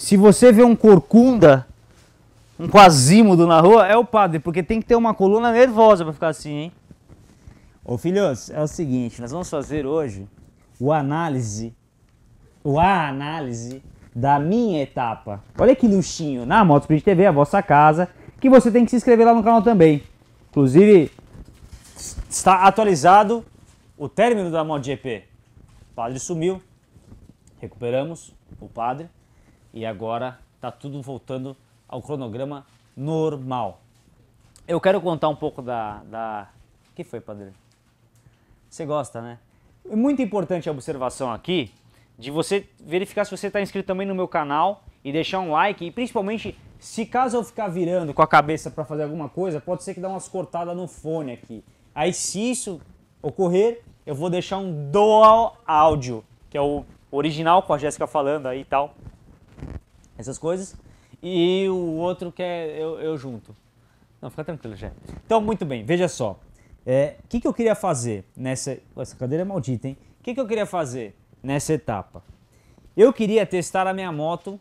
Se você vê um corcunda, um quasímodo na rua, é o padre, porque tem que ter uma coluna nervosa para ficar assim, hein? Ô filhos, é o seguinte, nós vamos fazer hoje o análise, o a análise da minha etapa. Olha que luxinho, na Motosprint TV, a vossa casa, que você tem que se inscrever lá no canal também. Inclusive, está atualizado o término da MotoGP. O padre sumiu, recuperamos o padre e agora está tudo voltando ao cronograma normal. Eu quero contar um pouco da. da... que foi, padre? Você gosta, né? É muito importante a observação aqui de você verificar se você está inscrito também no meu canal e deixar um like e principalmente se caso eu ficar virando com a cabeça para fazer alguma coisa, pode ser que dê umas cortadas no fone aqui. Aí se isso ocorrer, eu vou deixar um dual áudio, que é o original com a Jéssica falando aí e tal essas coisas. E o outro quer é eu, eu junto. Não, fica tranquilo, já. Então, muito bem, veja só. O é, que, que eu queria fazer nessa. Essa cadeira é maldita, hein? O que, que eu queria fazer nessa etapa? Eu queria testar a minha moto,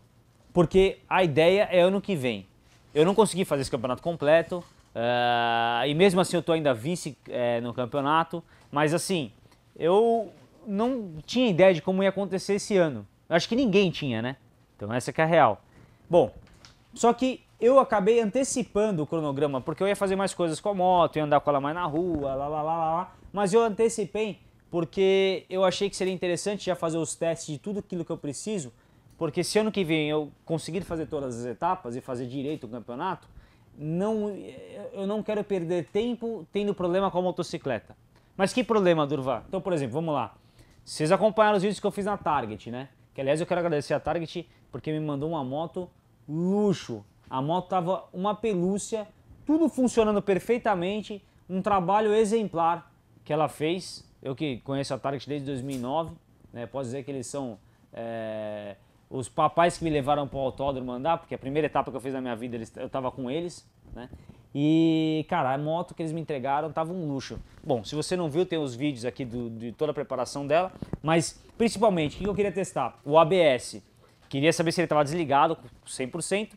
porque a ideia é ano que vem. Eu não consegui fazer esse campeonato completo, uh, e mesmo assim eu tô ainda vice é, no campeonato, mas assim, eu não tinha ideia de como ia acontecer esse ano. Eu acho que ninguém tinha, né? Então essa que é a real. Bom, só que eu acabei antecipando o cronograma, porque eu ia fazer mais coisas com a moto, ia andar com ela mais na rua, lá, lá, lá, lá, lá. Mas eu antecipei porque eu achei que seria interessante já fazer os testes de tudo aquilo que eu preciso, porque se ano que vem eu conseguir fazer todas as etapas e fazer direito o campeonato, não, eu não quero perder tempo tendo problema com a motocicleta. Mas que problema, Durva? Então, por exemplo, vamos lá. Vocês acompanharam os vídeos que eu fiz na Target, né? Que, aliás, eu quero agradecer a Target porque me mandou uma moto luxo. A moto tava uma pelúcia, tudo funcionando perfeitamente, um trabalho exemplar que ela fez. Eu que conheço a Target desde 2009, né? Posso dizer que eles são é, os papais que me levaram para o autódromo andar, porque a primeira etapa que eu fiz na minha vida eles, eu tava com eles, né? E, cara, a moto que eles me entregaram tava um luxo. Bom, se você não viu, tem os vídeos aqui do, de toda a preparação dela, mas principalmente, o que eu queria testar? O ABS. Queria saber se ele estava desligado 100%.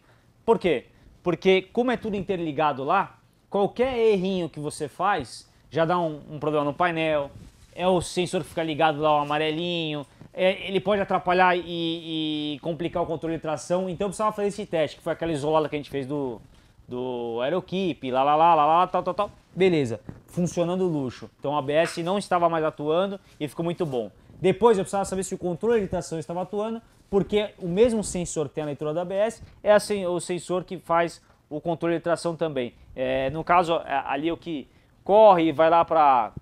Por quê? Porque como é tudo interligado lá, qualquer errinho que você faz já dá um, um problema no painel, é o sensor que fica ligado lá, o amarelinho, é, ele pode atrapalhar e, e, complicar o controle de tração. Então eu precisava fazer esse teste, que foi aquela isolada que a gente fez do, do Aerokeep, lá, lá, lá, lá, lá, tal, tal, tal. Beleza, funcionando luxo. Então o ABS não estava mais atuando e ficou muito bom. Depois eu precisava saber se o controle de tração estava atuando porque o mesmo sensor que tem a leitura da ABS é assim, o sensor que faz o controle de tração também. É, no caso, é, ali é o que corre e vai lá para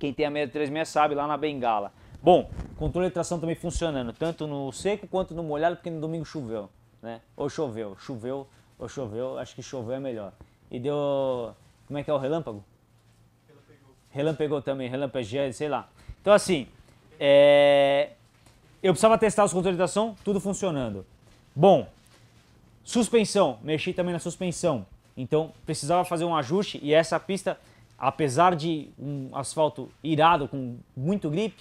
quem tem a 636 sabe, lá na bengala. Bom, controle de tração também funcionando, tanto no seco quanto no molhado, porque no domingo choveu, né? Ou choveu, choveu, ou choveu, acho que choveu é melhor. E deu, como é que é o relâmpago? relâmpago Relampegou também, relampageia, sei lá. Então assim, é, eu precisava testar os controles de tração, tudo funcionando. Bom, suspensão, mexi também na suspensão. Então precisava fazer um ajuste e essa pista, apesar de um asfalto irado com muito grip,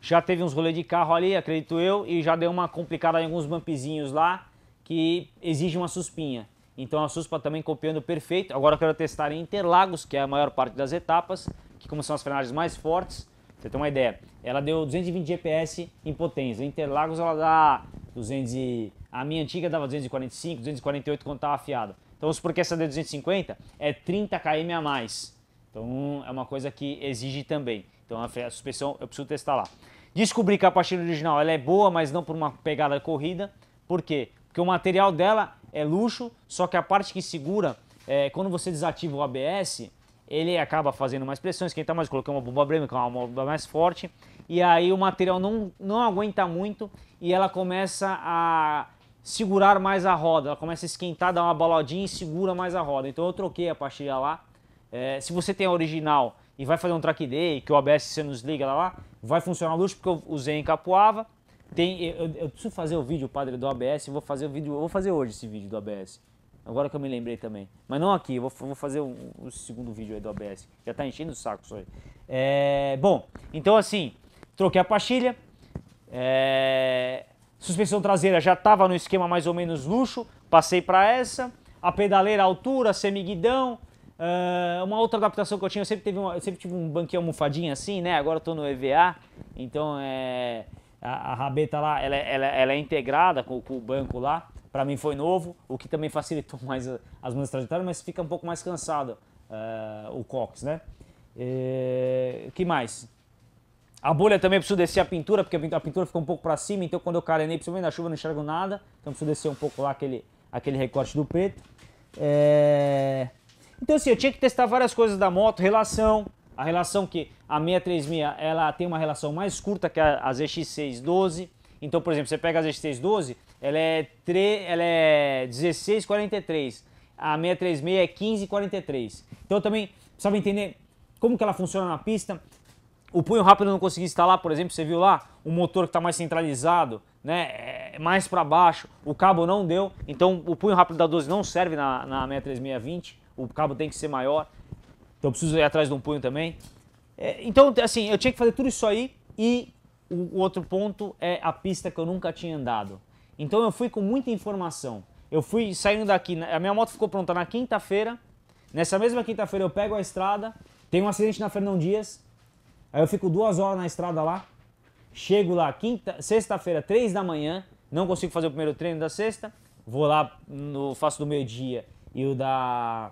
já teve uns rolês de carro ali, acredito eu, e já deu uma complicada em alguns bumpzinhos lá que exige uma suspinha. Então a suspa também copiando perfeito. Agora eu quero testar em Interlagos, que é a maior parte das etapas, que como são as frenagens mais fortes, você tem uma ideia, ela deu 220 GPS em potência. Em Interlagos ela dá 200 e... A minha antiga dava 245, 248 quando estava afiada. Então vamos supor que essa de 250 é 30 km a mais. Então é uma coisa que exige também. Então a suspensão eu preciso testar lá. Descobri que a pastilha original ela é boa, mas não por uma pegada corrida. Por quê? Porque o material dela é luxo, só que a parte que segura, é, quando você desativa o ABS, ele acaba fazendo mais pressão, esquenta mais, colocando uma bomba é uma bomba mais forte, e aí o material não, não aguenta muito e ela começa a segurar mais a roda, ela começa a esquentar, dá uma baladinha e segura mais a roda. Então eu troquei a pastilha lá. É, se você tem a original e vai fazer um track day, que o ABS você nos liga lá, lá vai funcionar luxo porque eu usei em Capuava. Tem, eu, eu preciso fazer o vídeo, padre, do ABS, vou fazer o vídeo, vou fazer hoje esse vídeo do ABS Agora que eu me lembrei também. Mas não aqui, vou, vou fazer o um, um segundo vídeo aí do ABS. Já tá enchendo o saco isso aí. É, bom, então assim, troquei a pastilha. É, suspensão traseira já estava no esquema mais ou menos luxo, passei para essa. A pedaleira, altura, semiguidão. Uh, uma outra adaptação que eu tinha, eu sempre, teve uma, sempre tive um banquinho almofadinho assim, né? Agora eu tô no EVA, então é, a, a rabeta lá, ela, é, ela, é, ela é integrada com, com o banco lá para mim foi novo, o que também facilitou mais as minhas trajetórias, mas fica um pouco mais cansado uh, o cox, né? E, eh, que mais? A bolha também preciso descer a pintura, porque a pintura ficou um pouco para cima, então quando eu carenei, principalmente na chuva, não enxergo nada, então preciso descer um pouco lá aquele, aquele recorte do preto. É... Então assim, eu tinha que testar várias coisas da moto, relação, a relação que a 636 ela tem uma relação mais curta que a, a ZX612, então por exemplo, você pega a ZX612, ela é, tre... ela é 16,43. A 636 é 15,43. Então também precisava entender como que ela funciona na pista. O punho rápido eu não consegui instalar, por exemplo, você viu lá o motor que está mais centralizado, né, é, mais para baixo, o cabo não deu, então o punho rápido da 12 não serve na, na 63620, o cabo tem que ser maior, então eu preciso ir atrás de um punho também. É, então, assim, eu tinha que fazer tudo isso aí e o, o outro ponto é a pista que eu nunca tinha andado. Então eu fui com muita informação. Eu fui saindo daqui, a minha moto ficou pronta na quinta-feira. Nessa mesma quinta-feira eu pego a estrada, tem um acidente na Fernão Dias, aí eu fico duas horas na estrada lá, chego lá quinta, sexta-feira, três da manhã, não consigo fazer o primeiro treino da sexta, vou lá, no, faço do meio-dia e o da.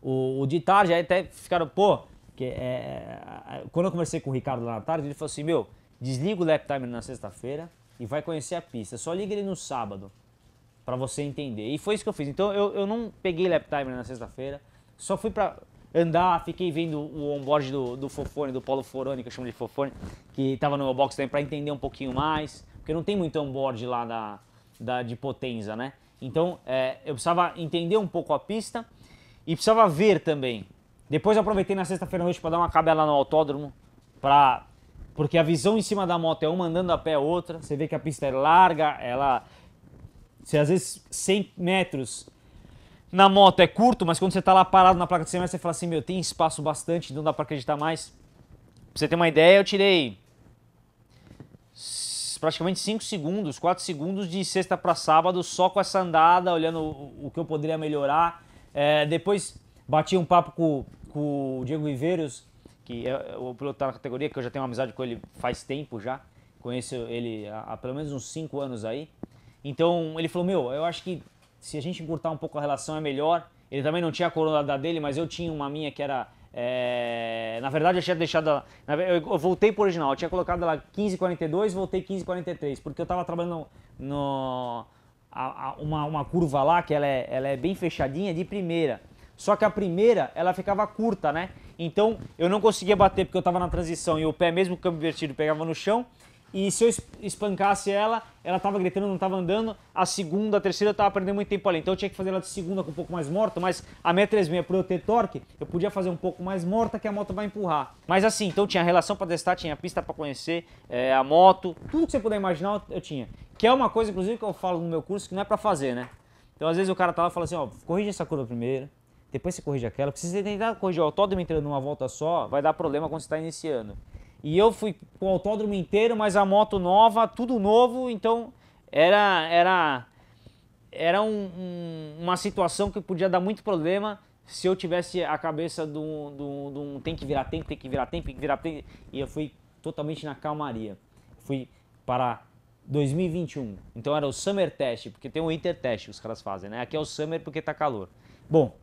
O, o de tarde, aí até ficaram, pô, que, é, é quando eu conversei com o Ricardo lá na tarde, ele falou assim: meu, desliga o lap timer na sexta-feira, e vai conhecer a pista. Só liga ele no sábado para você entender. E foi isso que eu fiz. Então eu, eu não peguei lap timer na sexta-feira, só fui para andar, fiquei vendo o onboard do, do Fofone, do Paulo Foroni, que eu chamo de Fofone, que estava no meu box também, para entender um pouquinho mais, porque não tem muito onboard lá da, da, de Potenza, né? Então é, eu precisava entender um pouco a pista e precisava ver também. Depois aproveitei na sexta-feira noite para dar uma cabela no autódromo, para porque a visão em cima da moto é uma andando a pé a outra. Você vê que a pista é larga, ela. Você às vezes 100 metros na moto é curto, mas quando você está lá parado na placa de 100 você fala assim: meu, tem espaço bastante, não dá para acreditar mais. Pra você ter uma ideia, eu tirei praticamente 5 segundos, 4 segundos de sexta para sábado só com essa andada, olhando o, que eu poderia melhorar. É, depois bati um papo com, com o Diego Viveiros, que é o piloto tá na categoria, que eu já tenho uma amizade com ele faz tempo já, conheço ele há, há pelo menos uns 5 anos aí. Então ele falou: Meu, eu acho que se a gente encurtar um pouco a relação é melhor. Ele também não tinha a coroa da dele, mas eu tinha uma minha que era. É... Na verdade, eu tinha deixado. Eu voltei para original, eu tinha colocado ela 15,42, voltei 15,43, porque eu estava trabalhando no. A, a, uma, uma curva lá que ela é, ela é bem fechadinha de primeira. Só que a primeira, ela ficava curta, né? Então eu não conseguia bater porque eu estava na transição e o pé, mesmo câmbio invertido, pegava no chão. E se eu espancasse ela, ela estava gritando, não estava andando. A segunda, a terceira, eu estava perdendo muito tempo ali. Então eu tinha que fazer ela de segunda com um pouco mais morta, mas a minha 36, por eu ter torque, eu podia fazer um pouco mais morta que a moto vai empurrar. Mas assim, então tinha relação para testar, tinha pista para conhecer, é, a moto, tudo que você puder imaginar eu tinha. Que é uma coisa, inclusive, que eu falo no meu curso que não é para fazer, né? Então às vezes o cara tá lá e fala assim, ó, corrige essa curva primeiro, depois você corrige aquela, porque se você tentar corrigir o autódromo inteiro numa volta só, vai dar problema quando você está iniciando. E eu fui com o autódromo inteiro, mas a moto nova, tudo novo, então era era era um, um, uma situação que podia dar muito problema se eu tivesse a cabeça de um, tem que virar tempo, tem que virar tempo, tem que virar tempo. E eu fui totalmente na calmaria. Fui para 2021. Então era o Summer Test, porque tem o Winter Test que os caras fazem, né? Aqui é o Summer porque tá calor. Bom,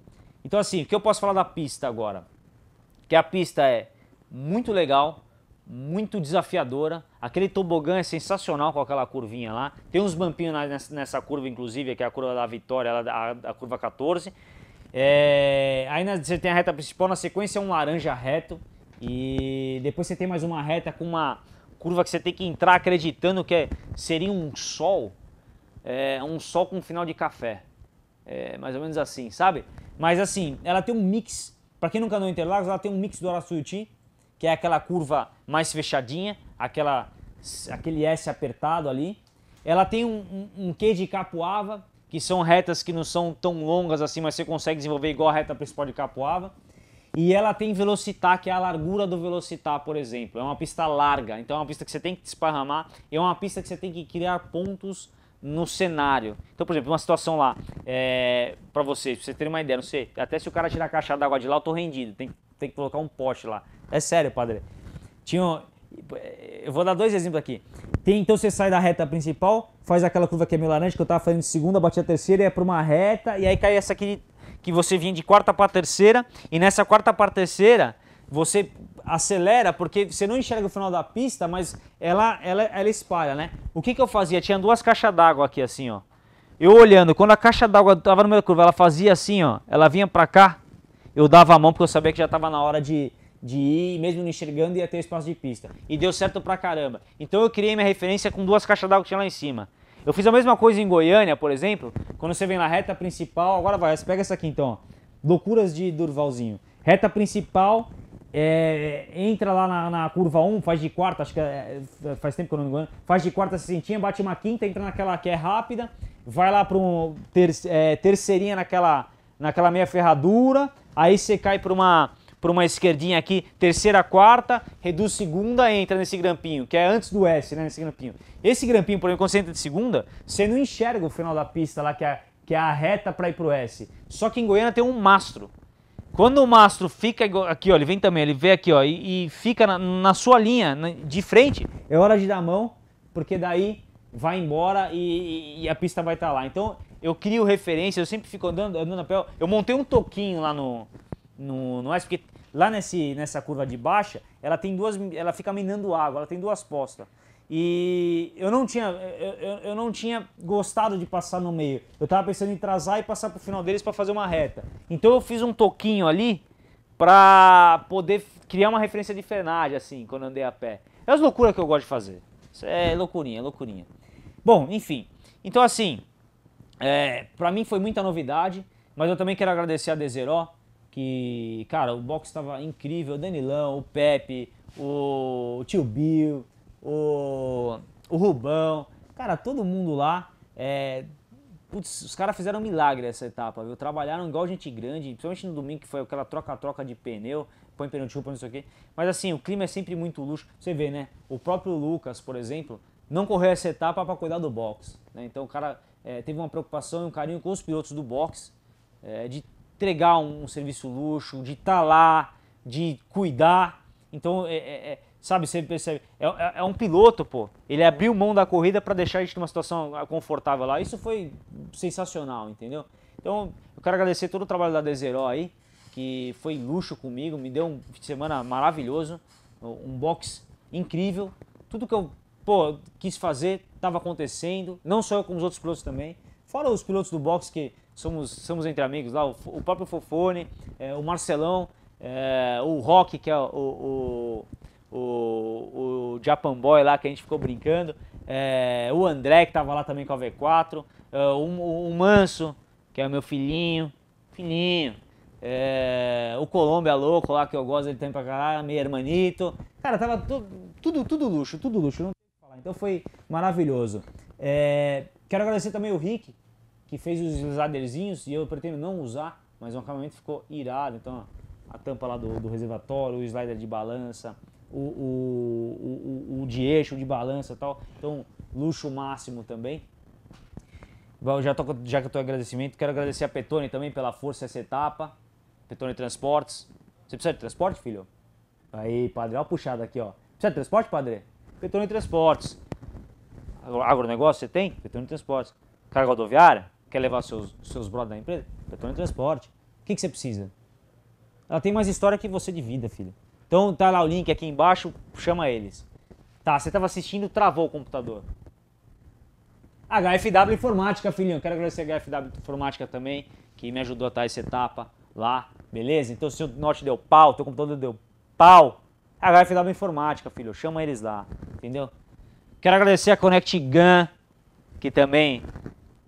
então, assim, o que eu posso falar da pista agora? Que a pista é muito legal, muito desafiadora. Aquele tobogã é sensacional com aquela curvinha lá. Tem uns bampinhos nessa, curva, inclusive, que é a curva da Vitória, a, a curva 14. É, aí você tem a reta principal, na sequência é um laranja reto. E depois você tem mais uma reta com uma curva que você tem que entrar acreditando que é, seria um sol. É, um sol com um final de café. É, mais ou menos assim, sabe? Mas assim, ela tem um mix. Para quem nunca andou em Interlagos, ela tem um mix do Araçuiuti, que é aquela curva mais fechadinha, aquela, aquele S apertado ali. Ela tem um, um, um de Capuava, que são retas que não são tão longas assim, mas você consegue desenvolver igual a reta principal de Capuava. E ela tem Velocitar, que é a largura do Velocitar, por exemplo. É uma pista larga, então é uma pista que você tem que desparramar, é uma pista que você tem que criar pontos no cenário. Então, por exemplo, uma situação lá, é, para vocês, pra vocês terem uma ideia, não sei, até se o cara tirar a caixa d'água de lá, eu tô rendido, tem, tem que colocar um poste lá. É sério, padre. Tinha um, eu vou dar dois exemplos aqui. Tem, então você sai da reta principal, faz aquela curva que é meio laranja, que eu tava fazendo de segunda, bate a terceira, é para uma reta, e aí cai essa aqui que você vinha de quarta para terceira, e nessa quarta para terceira, você acelera porque você não enxerga o final da pista, mas ela, ela, ela espalha, né? O que, que eu fazia? Tinha duas caixas d'água aqui, assim, ó. Eu olhando, quando a caixa d'água estava no meu curva, ela fazia assim, ó. Ela vinha pra cá, eu dava a mão porque eu sabia que já tava na hora de, de ir, mesmo não enxergando, ia ter espaço de pista. E deu certo pra caramba. Então eu criei minha referência com duas caixas d'água que tinha lá em cima. Eu fiz a mesma coisa em Goiânia, por exemplo, quando você vem na reta principal. Agora vai, pega essa aqui então, ó. Loucuras de Durvalzinho. Reta principal, é, entra lá na, na, curva 1, faz de quarta, acho que é, é, faz tempo que eu não me engano, faz de quarta sentinha, bate uma quinta, entra naquela que é rápida, vai lá para um ter, é, terceirinha naquela, naquela meia ferradura, aí você cai para uma para uma esquerdinha aqui, terceira, quarta, reduz segunda, entra nesse grampinho, que é antes do S, né, nesse grampinho. Esse grampinho, por exemplo, quando você entra de segunda, você não enxerga o final da pista lá, que é, que é a reta para ir pro S. Só que em Goiânia tem um mastro, quando o mastro fica aqui, ó, ele vem também, ele vem aqui, ó, e, e fica na, na, sua linha, de frente, é hora de dar a mão, porque daí vai embora e, e a pista vai estar tá lá. Então, eu crio referência, eu sempre fico andando, andando na pé. Eu montei um toquinho lá no, no, no S, porque lá nesse, nessa curva de baixa, ela tem duas, ela fica minando água, ela tem duas postas. E eu não tinha, eu, eu não tinha gostado de passar no meio. Eu estava pensando em trazer e passar para o final deles para fazer uma reta. Então eu fiz um toquinho ali para poder criar uma referência de frenagem, assim, quando andei a pé. É as loucuras que eu gosto de fazer. Isso é loucurinha, loucurinha. Bom, enfim. Então, assim, é, para mim foi muita novidade, mas eu também quero agradecer a Deseró, que, cara, o box estava incrível, o Danilão, o Pepe, o Tio Bill o, o Rubão, cara, todo mundo lá. É, putz, os caras fizeram um milagre essa etapa, viu? Trabalharam igual gente grande, principalmente no domingo que foi aquela troca-troca de pneu, põe pneu de chupa, não sei o quê. Mas assim, o clima é sempre muito luxo. Você vê, né? O próprio Lucas, por exemplo, não correu essa etapa para cuidar do box. Né? Então o cara é, teve uma preocupação e um carinho com os pilotos do box, é, de entregar um, um, serviço luxo, de estar tá lá, de cuidar. Então é, é, é Sabe, você percebe. É, é, é um piloto, pô. Ele abriu mão da corrida para deixar a gente numa situação confortável lá. Isso foi sensacional, entendeu? Então, eu quero agradecer todo o trabalho da Dezeró aí, que foi luxo comigo, me deu um fim de semana maravilhoso, um box incrível. Tudo que eu pô, quis fazer estava acontecendo, não só eu, como os outros pilotos também. Fora os pilotos do box que somos, somos entre amigos lá, o, o próprio Fofone, é, o Marcelão, é, o Rock, que é o, o o, o Japan Boy lá que a gente ficou brincando, é, o André que estava lá também com a V4, é, o, o, Manso, que é o meu filhinho, filhinho, é, o Colômbia Louco lá que eu gosto ele tem pra caralho, meu hermanito. Cara, tava tu, tudo, tudo luxo, tudo luxo, não tem o que falar. Então foi maravilhoso. É, quero agradecer também o Rick, que fez os laderzinhos e eu pretendo não usar, mas o acabamento ficou irado. Então, a tampa lá do, do reservatório, o slider de balança, o, o, o, o de eixo, de balança e tal. Então, luxo máximo também. Já, tô, já que eu tô agradecimento, quero agradecer a Petone também pela força essa etapa. Petone Transportes. Você precisa de transporte, filho? Aí, padre, olha a puxada aqui, ó. Precisa de transporte, padre? Petone Transportes. Agronegócio você tem? Petone Transportes. Carga rodoviária? Quer levar seus, seus brothers da empresa? Petone Transporte. O que, que você precisa? Ela tem mais história que você de vida, filho. Então tá lá o link aqui embaixo, chama eles. Tá, você estava assistindo, travou o computador. HFW Informática, filhinho. Quero agradecer a HFW Informática também, que me ajudou a estar essa etapa lá, beleza? Então se o Norte deu pau, teu computador deu pau, HFW Informática, filho, chama eles lá, entendeu? Quero agradecer a Connect Gun, que também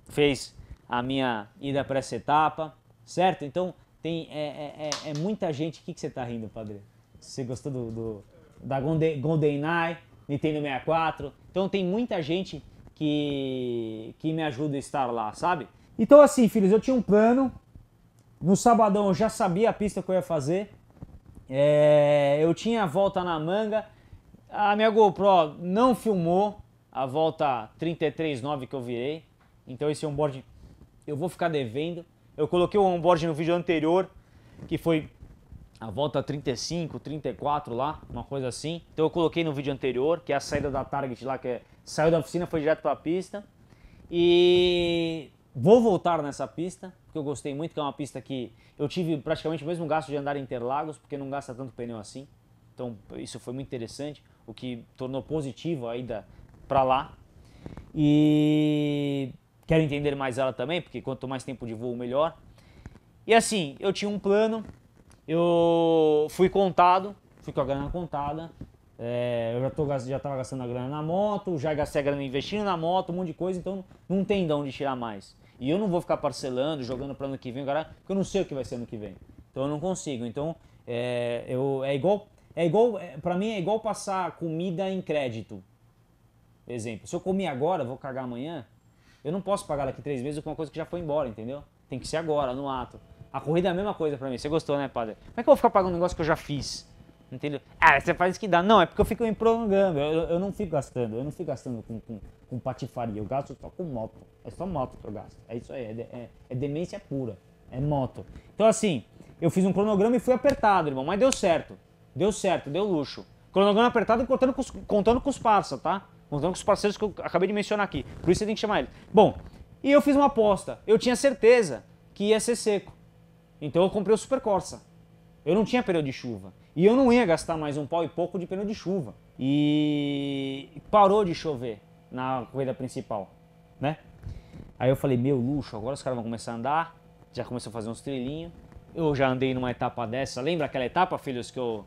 fez a minha ida para essa etapa, certo? Então tem é, é, é, é muita gente. O que, que você está rindo, Padre? você gostou do, do da GoldenEye, Nintendo 64. Então tem muita gente que, que me ajuda a estar lá, sabe? Então assim, filhos, eu tinha um plano. No sabadão eu já sabia a pista que eu ia fazer. É, eu tinha a volta na manga. A minha GoPro não filmou a volta 33.9 que eu virei. Então esse onboard eu vou ficar devendo. Eu coloquei o onboard no vídeo anterior, que foi a volta 35, 34 lá, uma coisa assim. Então eu coloquei no vídeo anterior, que é a saída da Target lá, que é, saiu da oficina, foi direto para a pista. E vou voltar nessa pista, porque eu gostei muito, que é uma pista que eu tive praticamente o mesmo gasto de andar em Interlagos, porque não gasta tanto pneu assim. Então isso foi muito interessante, o que tornou positivo ainda para lá. E quero entender mais ela também, porque quanto mais tempo de voo, melhor. E assim, eu tinha um plano, eu fui contado, fui com a grana contada. É, eu já, tô, já tava gastando a grana na moto, já gastei a grana investindo na moto, um monte de coisa, então não tem de onde tirar mais. E eu não vou ficar parcelando, jogando para ano que vem, Agora, porque eu não sei o que vai ser ano que vem. Então eu não consigo. Então é, eu, é igual, é igual, é, para mim é igual passar comida em crédito. Exemplo, se eu comer agora, vou cagar amanhã, eu não posso pagar daqui três meses com uma coisa que já foi embora, entendeu? Tem que ser agora, no ato. A corrida é a mesma coisa pra mim. Você gostou, né, padre? Como é que eu vou ficar pagando um negócio que eu já fiz? Entendeu? Ah, você faz isso que dá. Não, é porque eu fico me prolongando. Eu, eu não fico gastando. Eu não fico gastando com, com, com, patifaria. Eu gasto só com moto. É só moto que eu gasto. É isso aí. É, é, é demência pura. É moto. Então, assim, eu fiz um cronograma e fui apertado, irmão. Mas deu certo. Deu certo, deu luxo. Cronograma apertado contando com os, contando com os parça, tá? Contando com os parceiros que eu acabei de mencionar aqui. Por isso você tem que chamar eles. Bom, e eu fiz uma aposta. Eu tinha certeza que ia ser seco. Então eu comprei o Super Corsa. Eu não tinha pneu de chuva. E eu não ia gastar mais um pau e pouco de pneu de chuva. E parou de chover na corrida principal, né? Aí eu falei, meu luxo, agora os caras vão começar a andar. Já começou a fazer uns trilhinhos. Eu já andei numa etapa dessa. Lembra aquela etapa, filhos, que eu,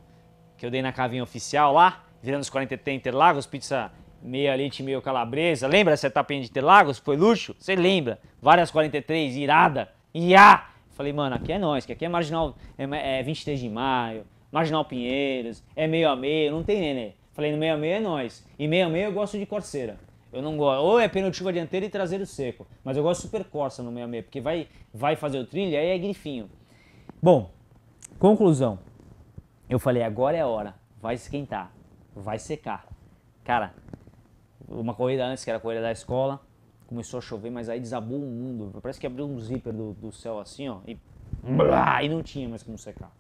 que eu dei na cavinha oficial lá? Virando os 40 T Interlagos, pizza meia leite, meio calabresa. Lembra essa etapa de Interlagos? Foi luxo? Você lembra? Várias 43, irada. Iá! Falei, mano, aqui é nós, que aqui é Marginal é, é 23 de Maio, Marginal Pinheiros, é meio a meio, não tem nenê. Falei, no meio a meio é nós. E meio a meio eu gosto de Corseira. Eu não gosto. Ou é penultiva dianteira e traseiro seco. Mas eu gosto de super Corsa no meio a meio, porque vai, vai fazer o trilho aí é grifinho. Bom, conclusão. Eu falei, agora é a hora. Vai esquentar. Vai secar. Cara, uma corrida antes, que era a corrida da escola, começou a chover, mas aí desabou o mundo. Parece que abriu um zíper do, do céu assim, ó, e, hum. blá, e não tinha mais como secar.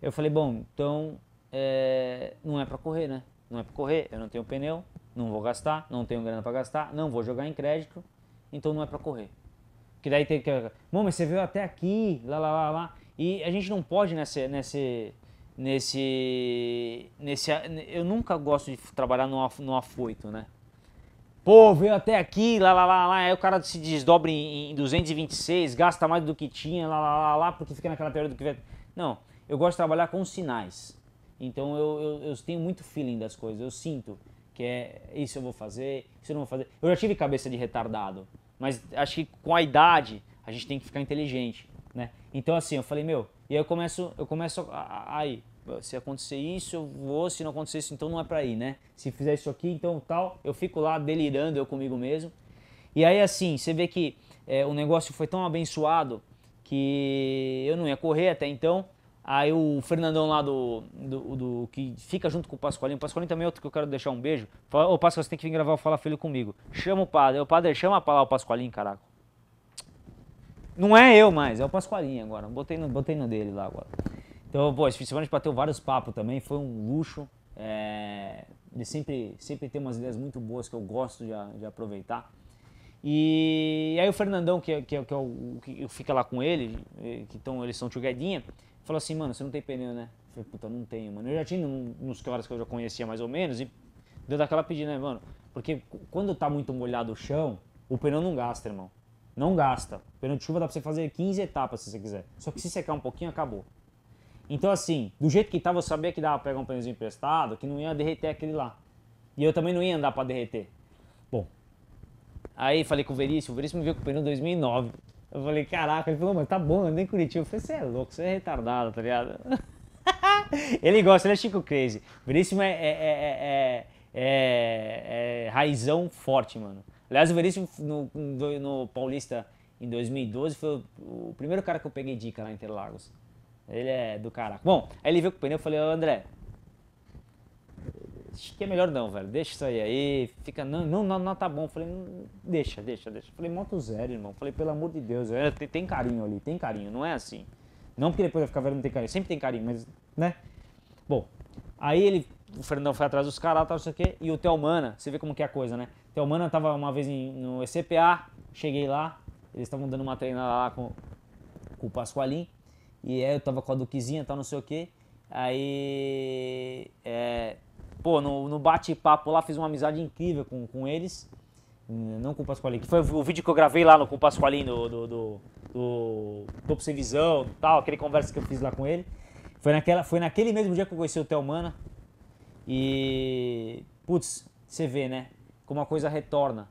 Eu falei, bom, então é, não é para correr, né? Não é para correr, eu não tenho pneu, não vou gastar, não tenho grana para gastar, não vou jogar em crédito, então não é para correr. Que daí tem que. Bom, mas você veio até aqui, lá, lá, lá, lá. E a gente não pode nesse. nesse nesse nesse eu nunca gosto de trabalhar no, no afoito né Pô, veio até aqui, lá, lá, lá, lá. Aí o cara se desdobra em, em 226, gasta mais do que tinha, lá, lá, lá, lá, porque fica naquela teoria do que... Não, eu gosto de trabalhar com sinais. Então eu, eu, eu tenho muito feeling das coisas, eu sinto que é isso eu vou fazer, isso eu não vou fazer. Eu já tive cabeça de retardado, mas acho que com a idade a gente tem que ficar inteligente, né? Então assim, eu falei, meu, e aí eu começo, eu começo a, a, ir. Se acontecer isso, eu vou. Se não acontecer isso, então não é para ir, né? Se fizer isso aqui, então tal. Eu fico lá delirando eu comigo mesmo. E aí, assim, você vê que é, o negócio foi tão abençoado que eu não ia correr até então. Aí o Fernandão lá do, do, do, que fica junto com o Pascoalinho, o Pascoalinho também é outro que eu quero deixar um beijo. Fala, ô Pascoal, você tem que vir gravar o Fala Filho comigo. Chama o padre, o padre chama pra lá o Pascoalinho, caraca. Não é eu mais, é o Pascoalinha agora. Botei no, botei no dele lá agora. Então, pô, esse fim de semana a gente bateu vários papos também, foi um luxo. É, ele sempre, sempre tem umas ideias muito boas que eu gosto de, de aproveitar. E, e aí o Fernandão, que, é, que, é, que, é o, que fica lá com ele, que então, eles são tchuguedinha, falou assim, mano, você não tem pneu, né? Eu falei, puta, não tenho, mano. Eu já tinha uns caras que eu já conhecia mais ou menos e deu daquela pedida, né, mano? Porque quando tá muito molhado o chão, o pneu não gasta, irmão. Não gasta. Pneu de chuva dá pra você fazer 15 etapas se você quiser. Só que se secar um pouquinho, acabou. Então, assim, do jeito que tava, eu sabia que dava pra pegar um pneuzinho emprestado, que não ia derreter aquele lá. E eu também não ia andar pra derreter. Bom, aí falei com o Veríssimo, o Veríssimo me viu com o pneu 2009. Eu falei, caraca, ele falou, mas tá bom, andei em Curitiba. Eu falei, você é louco, você é retardado, tá ligado? ele gosta, ele é Chico Crazy. Veríssimo é, é, é, é, é raizão forte, mano. Aliás, o Veríssimo no, no Paulista em 2012 foi o, primeiro cara que eu peguei dica lá em Interlagos. Ele é do caraca. Bom, aí ele veio com o pneu e falei, ô André, acho que é melhor não, velho. Deixa isso aí aí. Fica, não, não, não, não tá bom. falei, deixa, deixa, deixa. falei, moto zero, irmão. falei, pelo amor de Deus, velho, tem, tem, carinho ali, tem carinho, não é assim. Não porque depois vai ficar velho, não tem carinho. Sempre tem carinho, mas, né? Bom, aí ele, o Fernandão foi atrás dos caras, tal, isso aqui, e o Telmana, você vê como que é a coisa, né? Então, o Mana tava uma vez em, no ECPA, cheguei lá, eles estavam dando uma treinada lá com, com o Pascoalim, e aí é, eu tava com a Duquezinha, tal, não sei o quê. Aí, é, pô, no, no bate-papo lá fiz uma amizade incrível com, com eles, hum, não com o Pascoalim, que foi o vídeo que eu gravei lá no, com o Pascoalim do, do, do, do Topo Sem Visão, tal, aquele conversa que eu fiz lá com ele. Foi, naquela, foi naquele mesmo dia que eu conheci o Theo e, putz, você vê, né? como a coisa retorna.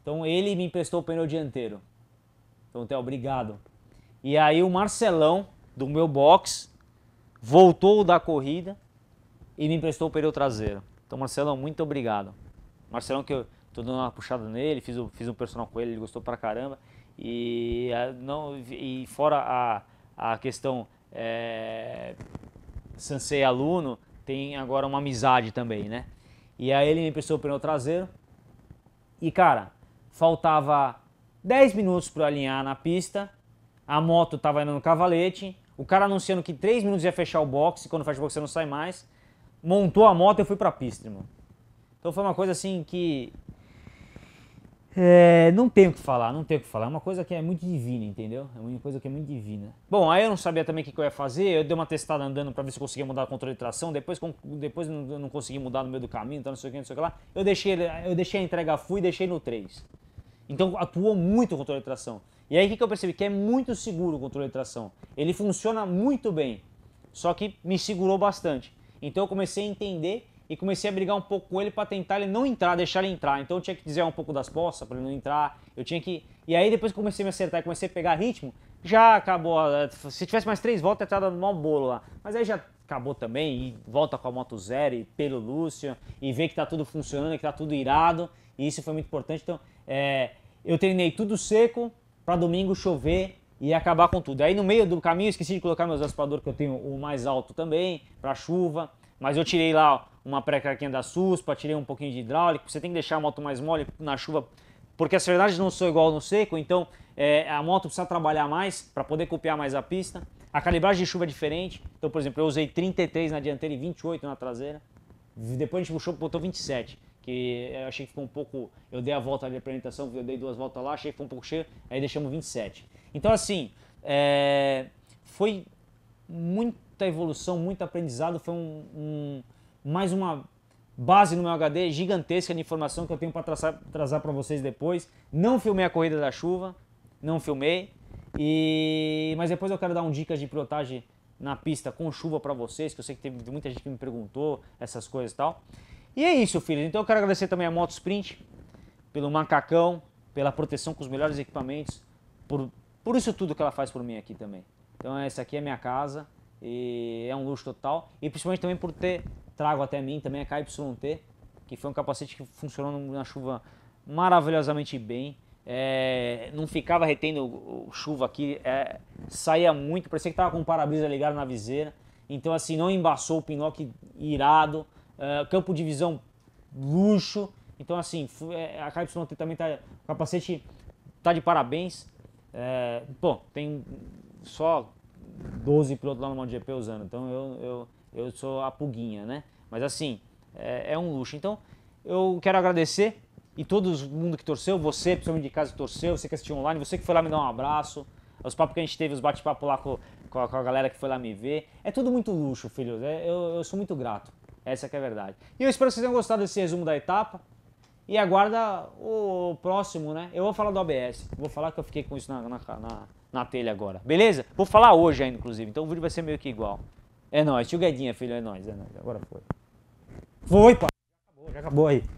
Então ele me emprestou o pneu dianteiro. Então, Theo, obrigado. E aí o Marcelão, do meu box, voltou da corrida e me emprestou o pneu traseiro. Então, Marcelão, muito obrigado. Marcelão, que eu tô dando uma puxada nele, fiz, fiz um personal com ele, ele gostou pra caramba. E, eh, não, e fora a, a questão eh, é, sensei aluno, tem agora uma amizade também, né? E aí ele me emprestou o pneu traseiro e cara, faltava 10 minutos para alinhar na pista, a moto estava indo no cavalete, o cara anunciando que 3 minutos ia fechar o box, e quando fecha o box você não sai mais, montou a moto e eu fui para pista, irmão. Então foi uma coisa assim que é, não tenho o que falar, não tenho o que falar. É uma coisa que é muito divina, entendeu? É uma coisa que é muito divina. Bom, aí eu não sabia também o que, que eu ia fazer. Eu dei uma testada andando para ver se eu conseguia mudar o controle de tração. Depois, depois eu não consegui mudar no meio do caminho, então não sei o que, não sei o que lá. Eu deixei, eu deixei a entrega full e deixei no 3. Então atuou muito o controle de tração. E aí o que, que eu percebi? Que é muito seguro o controle de tração. Ele funciona muito bem, só que me segurou bastante. Então eu comecei a entender e comecei a brigar um pouco com ele para tentar ele não entrar, deixar ele entrar. Então eu tinha que dizer um pouco das poças para ele não entrar. Eu tinha que. E aí depois que comecei a me acertar e comecei a pegar ritmo, já acabou. Eh, se tivesse mais três voltas, eu teria dado um bolo lá. Mas aí já acabou também e volta com a moto zero e pelo Lúcio e vê que tá tudo funcionando, que tá tudo irado. E isso foi muito importante. Então é, eu treinei tudo seco para domingo chover e acabar com tudo. Aí no meio do caminho esqueci de colocar meus raspador que eu tenho o mais alto também para chuva, mas eu tirei lá uma pré-carquinha da SUSPA, tirei um pouquinho de hidráulico. Você tem que deixar a moto mais mole na chuva, porque as verdades não são igual no seco, então é, a moto precisa trabalhar mais para poder copiar mais a pista. A calibragem de chuva é diferente. Então, por exemplo, eu usei 33 na dianteira e 28 na traseira. Depois a gente puxou, botou 27 que eu achei que ficou um pouco. Eu dei a volta ali da apresentação, eu dei duas voltas lá, achei que ficou um pouco cheio, aí deixamos 27. Então, assim, é, foi muita evolução, muito aprendizado, foi um, um, mais uma base no meu HD gigantesca de informação que eu tenho para trazer para vocês depois. Não filmei a corrida da chuva, não filmei. E mas depois eu quero dar um dicas de pilotagem na pista com chuva para vocês, que eu sei que teve muita gente que me perguntou essas coisas e tal. E é isso, filhos. Então eu quero agradecer também a Moto Sprint pelo macacão, pela proteção com os melhores equipamentos, por por isso tudo que ela faz por mim aqui também. Então essa aqui é minha casa e é um luxo total e principalmente também por ter trago até mim também a é KYT, que foi um capacete que funcionou na chuva maravilhosamente bem. É, não ficava retendo chuva aqui, é, saía muito, parecia que estava com o para-brisa ligado na viseira. Então, assim, não embaçou o Pinocchio irado. É, campo de visão luxo. Então, assim, é, a KYT também tá. O capacete tá de parabéns. É, bom, tem só 12 pilotos lá no MotoGP usando. Então eu, eu, eu sou a puguinha, né? Mas assim, é, é um luxo. Então, eu quero agradecer e todo mundo que torceu, você, pessoal de casa, que torceu, você que assistiu online, você que foi lá me dar um abraço, os papos que a gente teve, os bate-papo lá com, com, a, com, a, galera que foi lá me ver. É tudo muito luxo, filhos. É, eu, eu, sou muito grato. Essa que é a verdade. E eu espero que vocês tenham gostado desse resumo da etapa. E aguarda o próximo, né? Eu vou falar do ABS. Vou falar que eu fiquei com isso na, na, na, na telha agora. Beleza? Vou falar hoje ainda, inclusive. Então o vídeo vai ser meio que igual. É nóis, tio Guedinha, filho, é nóis, é nóis. Agora foi. Foi, pá. Já acabou, já acabou aí.